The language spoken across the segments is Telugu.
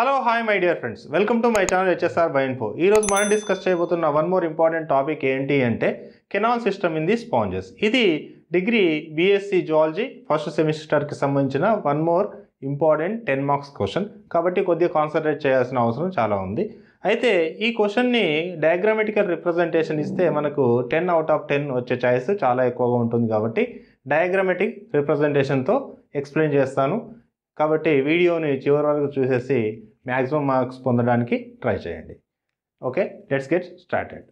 hello hi my dear friends welcome to my channel HSR four ఈ రోజు మనం డిస్కస్ చేయబోతున్న వన్ మోర్ ఇంపార్టెంట్ టాపిక్ ఏంటి అంటే canal system in the sponges ఇది డిగ్రీ బీఎస్సీ జువాలజీ ఫస్ట్ సెమిస్టర్కి సంబంధించిన one more important ten marks question కాబట్టి కొద్దిగా కాన్సన్ట్రేట్ చేయాల్సిన అవసరం చాలా ఉంది అయితే ఈ క్వశ్చన్ని డయాగ్రామెటికల్ రిప్రజెంటేషన్ ఇస్తే మనకు టెన్ అవుట్ ఆఫ్ టెన్ వచ్చే ఛాయిస్ చాలా ఎక్కువగా ఉంటుంది కాబట్టి డయాగ్రామెటిక్ రిప్రజెంటేషన్తో ఎక్స్ప్లెయిన్ చేస్తాను కాబట్టి వీడియోని చివరి వరకు చూసేసి మ్యాక్సిమం మార్క్స్ పొందడానికి ట్రై చేయండి okay let's get started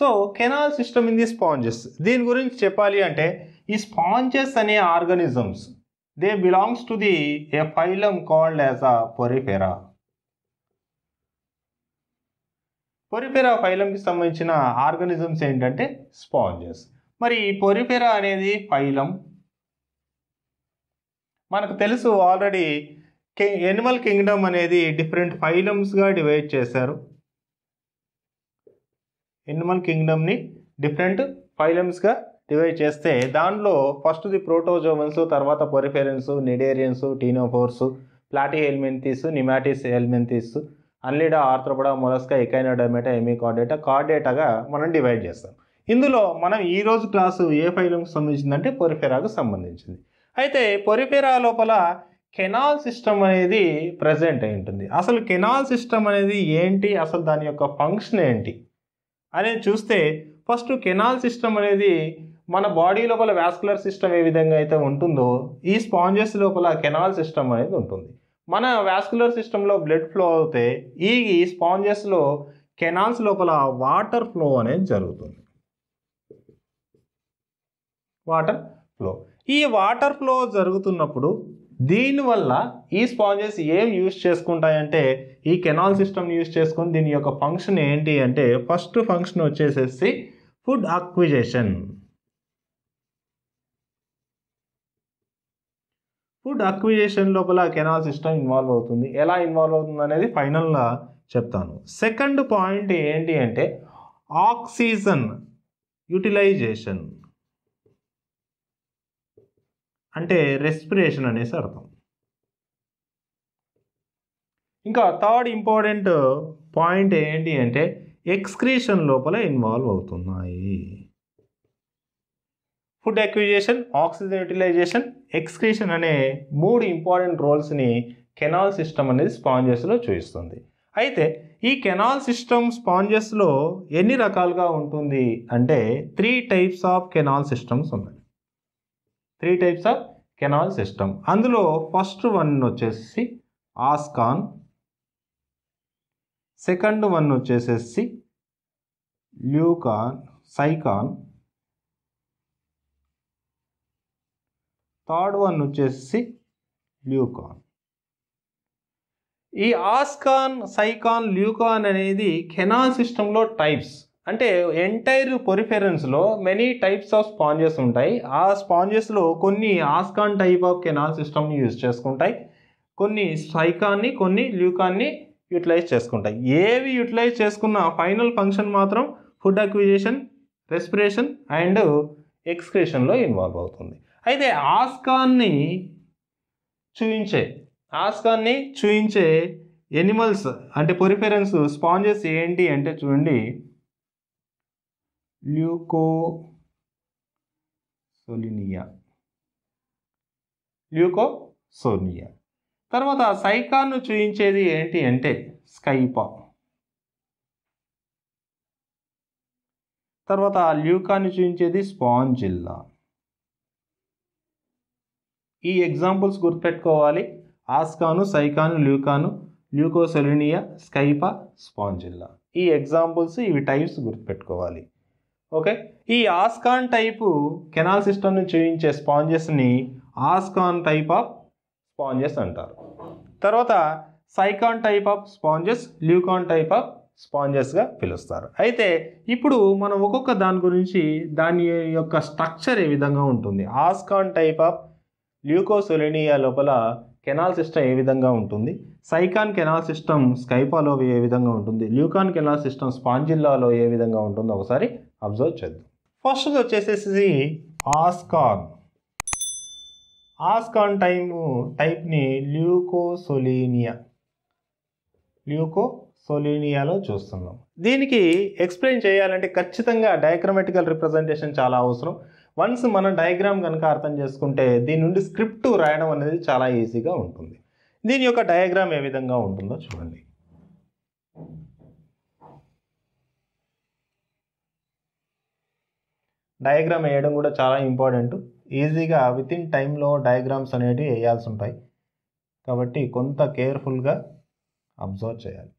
so canal system in the sponges దీని గురించి చెప్పాలి అంటే ఈ స్పాంజెస్ అనే organisms they belongs to the a phylum called as a porifera porifera ఫైలంకి సంబంధించిన ఆర్గానిజమ్స్ ఏంటంటే స్పాంజెస్ మరి ఈ పొరిఫెరా అనేది ఫైలం మనకు తెలుసు ఆల్రెడీ ఎనిమల్ కింగ్డమ్ అనేది డిఫరెంట్ ఫైలమ్స్గా డివైడ్ చేశారు ఎనిమల్ కింగ్డమ్ని డిఫరెంట్ ఫైలమ్స్గా డివైడ్ చేస్తే దానిలో ఫస్ట్ది ప్రోటోజోమన్స్ తర్వాత poriferans cnidarians ctenophores platyhelminthes nemathelminthes annelida arthropoda mollusca echinodermata hemichordata కార్డేటాగా మనం డివైడ్ చేస్తాం ఇందులో మనం ఈరోజు క్లాసు ఏ ఫైలంకి అంటే పొరిఫెరాకు సంబంధించింది అయితే పొరిఫెరా లోపల కెనాల్ సిస్టమ్ అనేది ప్రజెంట్ అయి ఉంటుంది అసలు కెనాల్ సిస్టమ్ అనేది ఏంటి అసలు దాని యొక్క ఫంక్షన్ ఏంటి అనేది చూస్తే ఫస్ట్ కెనాల్ సిస్టమ్ అనేది మన బాడీ లోపల వాస్కులర్ సిస్టమ్ ఏ విధంగా అయితే ఉంటుందో ఈ స్పాంజెస్ లోపల కెనాల్ సిస్టమ్ అనేది ఉంటుంది మన వాస్కులర్ సిస్టంలో బ్లడ్ ఫ్లో అవుతే ఈ స్పాంజెస్లో కెనాల్స్ లోపల వాటర్ ఫ్లో అనేది జరుగుతుంది వాటర్ ఫ్లో ఈ వాటర్ ఫ్లో జరుగుతున్నప్పుడు దీనివల్ల ఈ స్పాంజెస్ ఏం యూజ్ చేసుకుంటాయంటే ఈ కెనాల్ సిస్టమ్ని యూజ్ చేసుకుని దీని యొక్క ఫంక్షన్ ఏంటి అంటే ఫస్ట్ ఫంక్షన్ వచ్చేసేసి ఫుడ్ అక్విజేషన్ ఫుడ్ అక్విజేషన్ లోపల కెనాల్ సిస్టమ్ ఇన్వాల్వ్ అవుతుంది ఎలా ఇన్వాల్వ్ అవుతుంది అనేది ఫైనల్గా చెప్తాను సెకండ్ పాయింట్ ఏంటి అంటే ఆక్సిజన్ యూటిలైజేషన్ అంటే రెస్పిరేషన్ అనేసి అర్థం ఇంకా థర్డ్ ఇంపార్టెంట్ పాయింట్ ఏంటి అంటే ఎక్స్క్రీషన్ లోపల ఇన్వాల్వ్ అవుతున్నాయి food acquisition oxygen utilization excretion అనే మూడు ఇంపార్టెంట్ రోల్స్ని కెనాల్ సిస్టమ్ అనేది స్పాంజెస్లో చూపిస్తుంది అయితే ఈ కెనాల్ సిస్టమ్ స్పాంజెస్లో ఎన్ని రకాలుగా ఉంటుంది అంటే three types of canal systems ఉన్నాయి three types of canal system అందులో ఫస్ట్ వన్ వచ్చేసి ఆస్కాన్ సెకండ్ వన్ వచ్చేసేసి ల్యూకాన్ సైకాన్ థర్డ్ వన్ వచ్చేసి ల్యూకాన్ ఈ ఆస్కాన్ సైకాన్ ల్యూకాన్ అనేది కెనాన్ సిస్టంలో టైప్స్ అంటే ఎంటైర్ పొరిఫెరెన్స్లో మెనీ టైప్స్ ఆఫ్ స్పాంజెస్ ఉంటాయి ఆ స్పాంజెస్లో కొన్ని ఆస్కాన్ టైప్ ఆఫ్ కెనాల్ సిస్టమ్ని యూజ్ చేసుకుంటాయి కొన్ని సైకాన్ని కొన్ని ల్యూకాన్ని యూటిలైజ్ చేసుకుంటాయి ఏవి యూటిలైజ్ చేసుకున్న ఫైనల్ ఫంక్షన్ మాత్రం ఫుడ్ అక్విజేషన్ రెస్పిరేషన్ అండ్ ఎక్స్క్రేషన్లో ఇన్వాల్వ్ అవుతుంది అయితే ఆస్కాన్ని చూయించే ఆస్కాన్ని చూయించే ఎనిమల్స్ అంటే పొరిఫెరెన్స్ స్పాంజెస్ ఏంటి అంటే చూడండి ల్యూకో సోలినియా ల్యూకో సోనియా తర్వాత సైకాన్ను చూయించేది ఏంటి అంటే స్కైపా తర్వాత ల్యూకాన్ని చూపించేది స్పాంజిల్లా ఈ ఎగ్జాంపుల్స్ గుర్తుపెట్టుకోవాలి ascon sycon leucon leucosolenia scypha spongilla ఈ ఎగ్జాంపుల్స్ ఇవి టైప్స్ గుర్తుపెట్టుకోవాలి ఓకే ఈ ఆస్కాన్ టైపు కెనాల్ సిస్టమ్ని చూపించే స్పాంజెస్ని ఆస్కాన్ టైప్ ఆఫ్ స్పాంజెస్ అంటారు తర్వాత sycon type of sponges leucon type of స్పాంజెస్గా పిలుస్తారు అయితే ఇప్పుడు మనం ఒక్కొక్క దాని గురించి దాని యొక్క స్ట్రక్చర్ ఏ విధంగా ఉంటుంది ఆస్కాన్ టైప్ ఆఫ్ ల్యూకోసొలినియా లోపల కెనాల్ సిస్టమ్ ఏ విధంగా ఉంటుంది సైకాన్ కెనాల్ సిస్టమ్ స్కైపాలో ఏ విధంగా ఉంటుంది ల్యూకాన్ కెనాల్ సిస్టమ్ స్పాంజిల్లాలో ఏ విధంగా ఉంటుందో ఒకసారి అబ్జర్వ్ చేద్దాం ఫస్ట్ వచ్చేసేసి ఆస్కాన్ ఆస్కాన్ టైము టైప్ని ల్యూకోసొలీనియా ల్యూకోసొలీనియాలో చూస్తున్నాం దీనికి ఎక్స్ప్లెయిన్ చేయాలంటే ఖచ్చితంగా డయాక్రమెటికల్ రిప్రజెంటేషన్ చాలా అవసరం వన్స్ మన డయాగ్రామ్ కనుక అర్థం చేసుకుంటే దీని నుండి స్క్రిప్ట్ రాయడం అనేది చాలా ఈజీగా ఉంటుంది దీని యొక్క డయాగ్రామ్ ఏ విధంగా ఉంటుందో చూడండి డయాగ్రామ్ వేయడం కూడా చాలా ఇంపార్టెంట్ ఈజీగా విత్ ఇన్ టైంలో డయాగ్రామ్స్ అనేటివి వేయాల్సి ఉంటాయి కాబట్టి కొంత కేర్ఫుల్గా అబ్జర్వ్ చేయాలి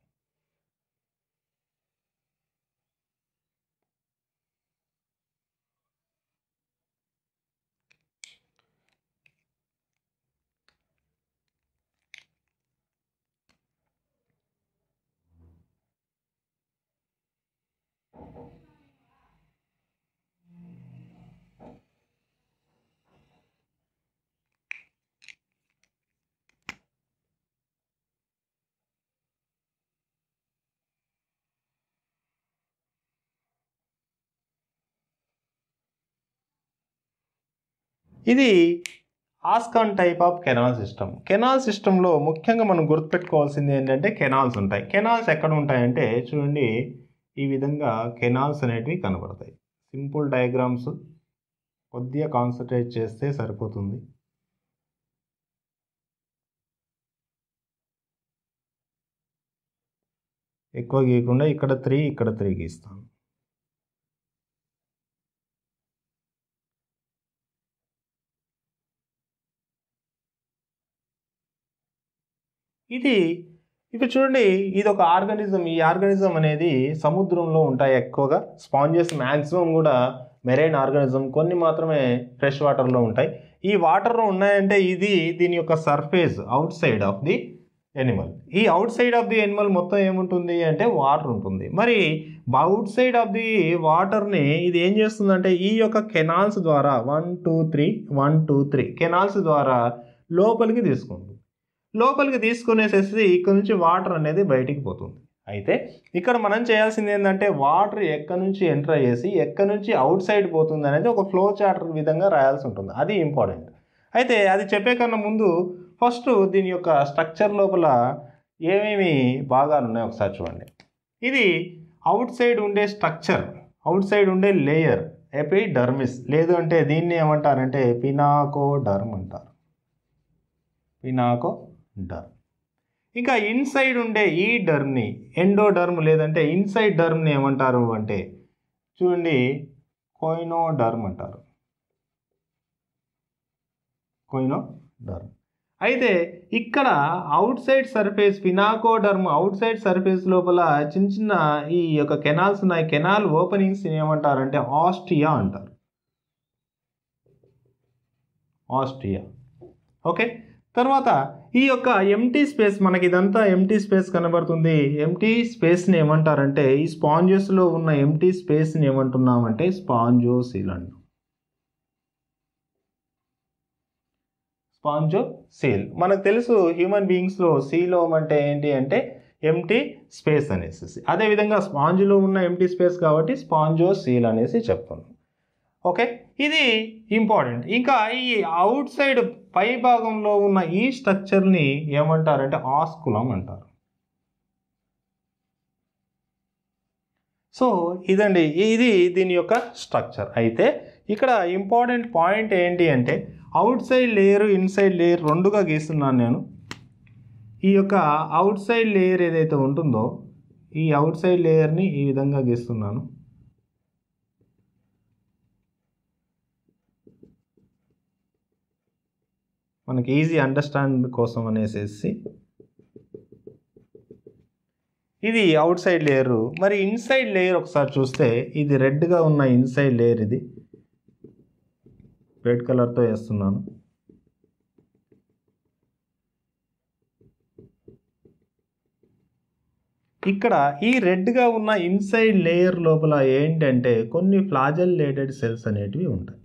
ఇది ascon type of canal system canal సిస్టంలో ముఖ్యంగా మనం గుర్తుపెట్టుకోవాల్సింది ఏంటంటే కెనాల్స్ ఉంటాయి కెనాల్స్ ఎక్కడ ఉంటాయంటే చూడండి ఈ విధంగా కెనాల్స్ అనేటివి కనబడతాయి సింపుల్ డయాగ్రామ్స్ కొద్దిగా కాన్సన్ట్రేట్ చేస్తే సరిపోతుంది ఎక్కువ గీయకుండా ఇక్కడ త్రీ ఇక్కడ త్రీ గీస్తాను ఇది ఇప్పుడు చూడండి ఇది ఒక ఆర్గానిజం ఈ ఆర్గానిజం అనేది సముద్రంలో ఉంటాయి ఎక్కువగా స్పాంజెస్ మ్యాక్సిమం కూడా మెరైన్ ఆర్గానిజం కొన్ని మాత్రమే ఫ్రెష్ వాటర్లో ఉంటాయి ఈ వాటర్లో ఉన్నాయంటే ఇది దీని యొక్క surface outside of the animal ఈ outside of the animal మొత్తం ఏముంటుంది అంటే వాటర్ ఉంటుంది మరి అవుట్ సైడ్ ఆఫ్ ది వాటర్ని ఇది ఏం చేస్తుందంటే ఈ యొక్క కెనాల్స్ ద్వారా one two three one two three canals ద్వారా లోపలికి తీసుకుంటుంది లోపలికి తీసుకునేసేసి ఇక్కడ నుంచి వాటర్ అనేది బయటికి పోతుంది అయితే ఇక్కడ మనం చేయాల్సింది ఏంటంటే వాటర్ ఎక్కడి నుంచి ఎంటర్ అయ్యేసి ఎక్కడి నుంచి అవుట్ సైడ్ పోతుంది అనేది ఒక ఫ్లో చార్టర్ విధంగా రాయాల్సి ఉంటుంది అది ఇంపార్టెంట్ అయితే అది చెప్పే కన్నా ముందు ఫస్ట్ దీని యొక్క స్ట్రక్చర్ లోపల ఏమేమి భాగాలు ఉన్నాయి ఒకసారి చూడండి ఇది అవుట్ సైడ్ ఉండే స్ట్రక్చర్ అవుట్ సైడ్ ఉండే లేయర్ డర్మిస్ లేదు అంటే దీన్ని ఏమంటారంటే పినాకో డర్మ్ అంటారు పినాకో డర్మ్ ఇంకా ఇన్సైడ్ ఉండే ఈ డర్మ్ని ఎండోడర్మ్ లేదంటే ఇన్సైడ్ డర్మ్ని ఏమంటారు అంటే చూడండి కోయినో డర్మ్ అంటారు డర్మ్ అయితే ఇక్కడ outside surface derm outside surface లోపల చిన్న చిన్న ఈ యొక్క కెనాల్స్ ఉన్నాయి కెనాల్ ఓపెనింగ్స్ అంటే ఆస్ట్రియా అంటారు ఆస్ట్రియా ఓకే తర్వాత ఈ యొక్క ఎంటీ స్పేస్ మనకి ఇదంతా ఎంటీ స్పేస్ కనబడుతుంది ఎంటీ స్పేస్ని ఏమంటారంటే ఈ స్పాంజోస్లో ఉన్న ఎంటీ స్పేస్ని ఏమంటున్నామంటే స్పాంజోసీల్ సీలండ్ స్పాంజో సీల్ మనకు తెలుసు హ్యూమన్ బీయింగ్స్లో సీలోమ్ అంటే ఏంటి అంటే ఎంటీ స్పేస్ అనేసి అదేవిధంగా స్పాంజ్లో ఉన్న ఎంటీ స్పేస్ కాబట్టి స్పాంజో సీల్ అనేసి చెప్తున్నాం ఓకే ఇది ఇంపార్టెంట్ ఇంకా ఈ అవుట్ సైడ్ పై భాగంలో ఉన్న ఈ స్ట్రక్చర్ని ఏమంటారంటే ఆస్కులం అంటారు సో ఇదండి ఇది దీని యొక్క స్ట్రక్చర్ అయితే ఇక్కడ ఇంపార్టెంట్ పాయింట్ ఏంటి అంటే outside layer inside layer రెండుగా గీస్తున్నాను నేను ఈ యొక్క అవుట్ సైడ్ లేయర్ ఏదైతే ఉంటుందో ఈ అవుట్ సైడ్ లేయర్ని ఈ విధంగా గీస్తున్నాను మనకి ఈజీ అండర్స్టాండ్ కోసం అనేసేసి ఇది అవుట్ సైడ్ లేయరు మరి ఇన్సైడ్ లేయర్ ఒకసారి చూస్తే ఇది రెడ్గా ఉన్న ఇన్సైడ్ లేయర్ ఇది రెడ్ కలర్తో వేస్తున్నాను ఇక్కడ ఈ రెడ్గా ఉన్న ఇన్సైడ్ లేయర్ లోపల ఏంటంటే కొన్ని ఫ్లాజల్ లేటెడ్ సెల్స్ అనేటివి ఉంటాయి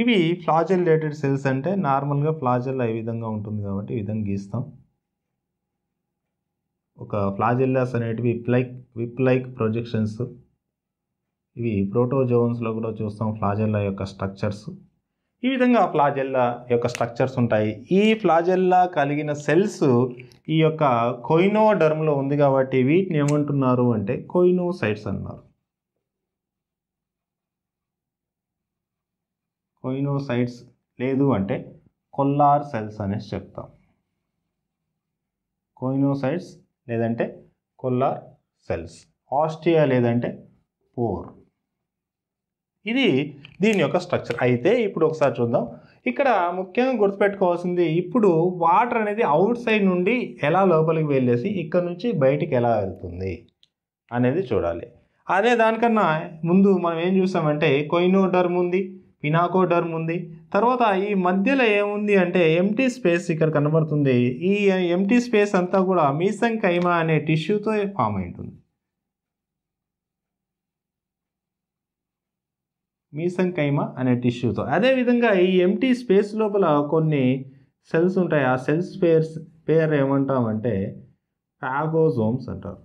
ఇవి ఫ్లాజల్ రిలేటెడ్ సెల్స్ అంటే నార్మల్గా ఫ్లాజెల్ ఈ విధంగా ఉంటుంది కాబట్టి ఈ విధంగా గీస్తాం ఒక ఫ్లాజెల్లాస్ అనేటివి ప్లైక్ విప్ లైక్ ప్రొజెక్షన్స్ ఇవి ప్రోటోజోన్స్లో కూడా చూస్తాం ఫ్లాజెల్లా యొక్క స్ట్రక్చర్స్ ఈ విధంగా ఫ్లాజెల్లా యొక్క స్ట్రక్చర్స్ ఉంటాయి ఈ ఫ్లాజెల్లా కలిగిన సెల్స్ ఈ యొక్క డర్మ్లో ఉంది కాబట్టి వీటిని ఏమంటున్నారు అంటే కొయినోసైట్స్ అన్నారు కోయినోసైట్స్ లేదు అంటే కొల్లార్ సెల్స్ అనేసి చెప్తాం కోయినోసైట్స్ లేదంటే కొల్లార్ సెల్స్ ఆస్ట్రియా లేదంటే పోర్ ఇది దీని యొక్క స్ట్రక్చర్ అయితే ఇప్పుడు ఒకసారి చూద్దాం ఇక్కడ ముఖ్యంగా గుర్తుపెట్టుకోవాల్సింది ఇప్పుడు వాటర్ అనేది అవుట్ సైడ్ నుండి ఎలా లోపలికి వెళ్ళేసి ఇక్కడ నుంచి బయటికి ఎలా వెళ్తుంది అనేది చూడాలి అదే దానికన్నా ముందు మనం ఏం చూసామంటే కోయినోడర్మ్ ఉంది పినాకోడర్మ్ ఉంది తర్వాత ఈ మధ్యలో ఏముంది అంటే ఎంటీ స్పేస్ ఇక్కడ కనబడుతుంది ఈ ఎంటీ స్పేస్ అంతా కూడా మీసంకైమా అనే టిష్యూతో ఫామ్ అయి ఉంటుంది కైమా అనే టిష్యూతో అదేవిధంగా ఈ ఎంటీ స్పేస్ లోపల కొన్ని సెల్స్ ఉంటాయి ఆ సెల్స్ పేర్స్ పేరు ఏమంటామంటే ఫాగోజోమ్స్ అంటారు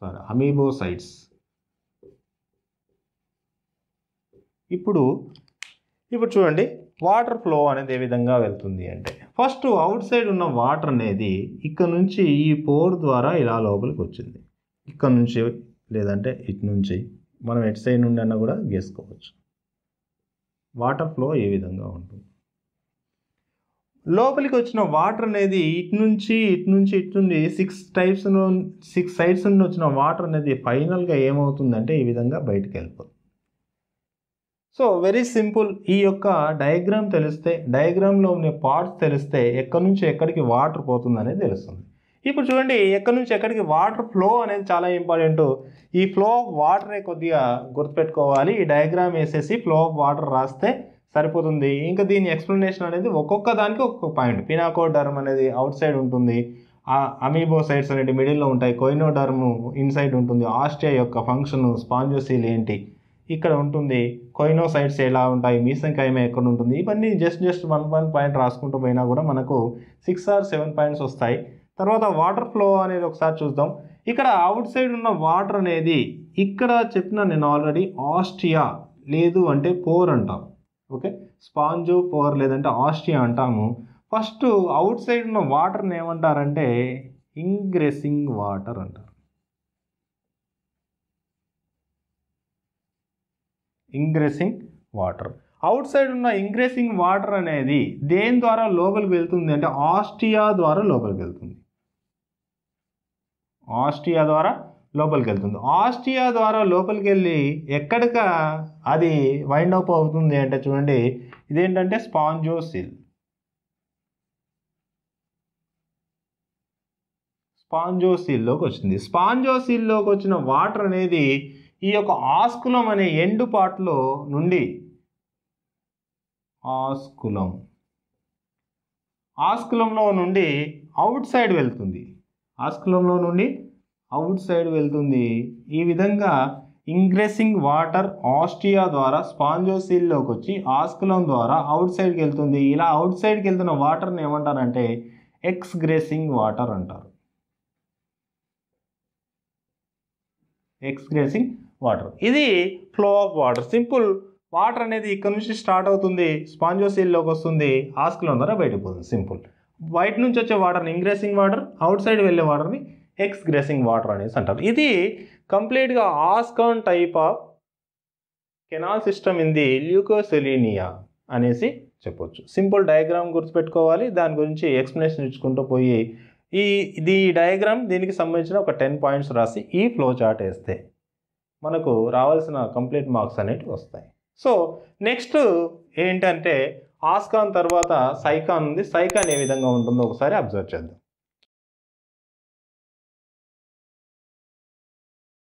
సారీ అమీబోసైట్స్ ఇప్పుడు ఇప్పుడు చూడండి వాటర్ ఫ్లో అనేది ఏ విధంగా వెళ్తుంది అంటే ఫస్ట్ అవుట్ సైడ్ ఉన్న వాటర్ అనేది ఇక్కడ నుంచి ఈ పోర్ ద్వారా ఇలా లోపలికి వచ్చింది ఇక్కడ నుంచి లేదంటే ఇటు నుంచి మనం ఎటు సైడ్ నుండి అన్నా కూడా గేసుకోవచ్చు వాటర్ ఫ్లో ఏ విధంగా ఉంటుంది లోపలికి వచ్చిన వాటర్ అనేది ఇటు నుంచి ఇటు నుంచి ఇటు నుండి సిక్స్ టైప్స్ సిక్స్ సైడ్స్ నుండి వచ్చిన వాటర్ అనేది ఫైనల్గా ఏమవుతుందంటే ఈ విధంగా బయటకు వెళ్ళిపోతుంది సో వెరీ సింపుల్ ఈ యొక్క డయాగ్రామ్ తెలిస్తే డయాగ్రామ్లో ఉన్న పార్ట్స్ తెలిస్తే ఎక్కడి నుంచి ఎక్కడికి వాటర్ పోతుంది అనేది తెలుస్తుంది ఇప్పుడు చూడండి ఎక్కడి నుంచి ఎక్కడికి వాటర్ ఫ్లో అనేది చాలా ఇంపార్టెంట్ ఈ ఫ్లో ఆఫ్ వాటరే కొద్దిగా గుర్తుపెట్టుకోవాలి ఈ డయాగ్రామ్ వేసేసి ఫ్లో ఆఫ్ వాటర్ రాస్తే సరిపోతుంది ఇంకా దీని ఎక్స్ప్లెనేషన్ అనేది ఒక్కొక్క దానికి ఒక్కొక్క పాయింట్ పినాకోడర్మ్ అనేది అవుట్ సైడ్ ఉంటుంది సైడ్స్ అనేటి మిడిల్లో ఉంటాయి డర్మ్ ఇన్సైడ్ ఉంటుంది ఆస్ట్రియా యొక్క ఫంక్షన్ స్పాంజోసీల్ ఏంటి ఇక్కడ ఉంటుంది సైడ్స్ ఎలా ఉంటాయి మీసంకాయమే ఎక్కడ ఉంటుంది ఇవన్నీ just just one one point రాసుకుంటూ పోయినా కూడా మనకు సిక్స్ ఆర్ సెవెన్ పాయింట్స్ వస్తాయి తర్వాత వాటర్ ఫ్లో అనేది ఒకసారి చూద్దాం ఇక్కడ అవుట్ సైడ్ ఉన్న వాటర్ అనేది ఇక్కడ చెప్పిన నేను ఆల్రెడీ ఆస్ట్రియా లేదు అంటే పోర్ అంటాం ఓకే స్పాంజు పోర్ లేదంటే ఆస్ట్రియా అంటాము ఫస్ట్ అవుట్ సైడ్ ఉన్న వాటర్ని ఏమంటారంటే ఇంగ్రెసింగ్ వాటర్ అంటారు ఇంగ్రెసింగ్ వాటర్ అవుట్ సైడ్ ఉన్న ఇంగ్రెసింగ్ వాటర్ అనేది దేని ద్వారా లోపలికి వెళ్తుంది అంటే ఆస్ట్రియా ద్వారా లోపలికి వెళ్తుంది ఆస్ట్రియా ద్వారా లోపలికి వెళ్తుంది ఆస్ట్రియా ద్వారా లోపలికి వెళ్ళి ఎక్కడిక అది వైండ్ అప్ అవుతుంది అంటే చూడండి ఇదేంటంటే స్పాంజోసిల్ స్పాంజోసిల్లోకి వచ్చింది స్పాంజోసిల్లోకి వచ్చిన వాటర్ అనేది ఈ యొక్క ఆస్కులం అనే ఎండు పాటలో నుండి ఆస్కులం ఆస్కులంలో నుండి అవుట్ సైడ్ వెళ్తుంది ఆస్కులంలో నుండి అవుట్ సైడ్ వెళ్తుంది ఈ విధంగా ఇంగ్రెసింగ్ వాటర్ ఆస్ట్రియా ద్వారా స్పాంజోసిల్లోకి వచ్చి ఆస్కులం ద్వారా అవుట్ సైడ్కి వెళ్తుంది ఇలా అవుట్ సైడ్కి వెళ్తున్న వాటర్ని ఏమంటారంటే ఎక్స్గ్రెసింగ్ వాటర్ అంటారు ఎక్స్గ్రెసింగ్ వాటర్ ఇది flow of water simple water అనేది ఇక్కడ నుంచి స్టార్ట్ అవుతుంది స్పాంజోసీల్లోకి వస్తుంది ఆస్కిలో ద్వారా బయటకు పోతుంది సింపుల్ బయట నుంచి వచ్చే వాటర్ని ఇంగ్రెసింగ్ వాటర్ అవుట్ సైడ్ వెళ్ళే వాటర్ని ఎక్స్గ్రెసింగ్ వాటర్ అనేసి అంటారు ఇది కంప్లీట్గా ascon type of canal system in the leucosolenia అనేసి చెప్పొచ్చు సింపుల్ డయాగ్రామ్ గుర్తుపెట్టుకోవాలి దాని గురించి ఎక్స్ప్లెనేషన్ ఇచ్చుకుంటూ పోయి ఈ ఇది డయాగ్రామ్ దీనికి సంబంధించిన ఒక టెన్ పాయింట్స్ రాసి ఈ ఫ్లో చార్ట్ వేస్తే మనకు రావాల్సిన కంప్లీట్ మార్క్స్ అనేవి వస్తాయి సో నెక్స్ట్ ఏంటంటే ఆస్కాన్ తర్వాత సైకాన్ ఉంది సైకాన్ ఏ విధంగా ఉంటుందో ఒకసారి అబ్జర్వ్ చేద్దాం